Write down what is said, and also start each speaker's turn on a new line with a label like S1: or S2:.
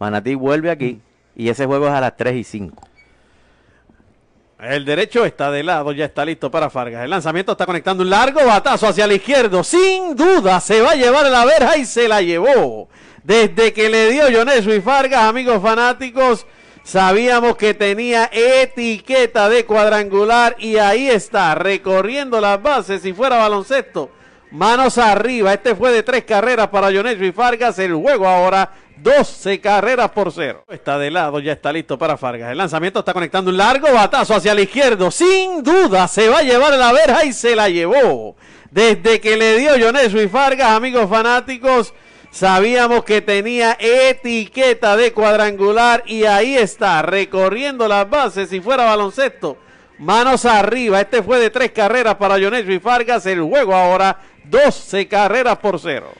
S1: Manatí vuelve aquí y ese juego es a las 3 y 5.
S2: El derecho está de lado, ya está listo para Fargas. El lanzamiento está conectando un largo batazo hacia la izquierdo. Sin duda se va a llevar la verja y se la llevó. Desde que le dio Yonesu y Fargas, amigos fanáticos, sabíamos que tenía etiqueta de cuadrangular y ahí está, recorriendo las bases. Si fuera baloncesto, manos arriba. Este fue de tres carreras para Yonesu y Fargas. El juego ahora 12 carreras por cero. Está de lado, ya está listo para Fargas. El lanzamiento está conectando un largo batazo hacia la izquierdo. Sin duda se va a llevar la verja y se la llevó. Desde que le dio Yonesu y Fargas, amigos fanáticos, sabíamos que tenía etiqueta de cuadrangular y ahí está, recorriendo las bases. Si fuera baloncesto, manos arriba. Este fue de tres carreras para Yonesu y Fargas. El juego ahora,
S3: 12 carreras por cero.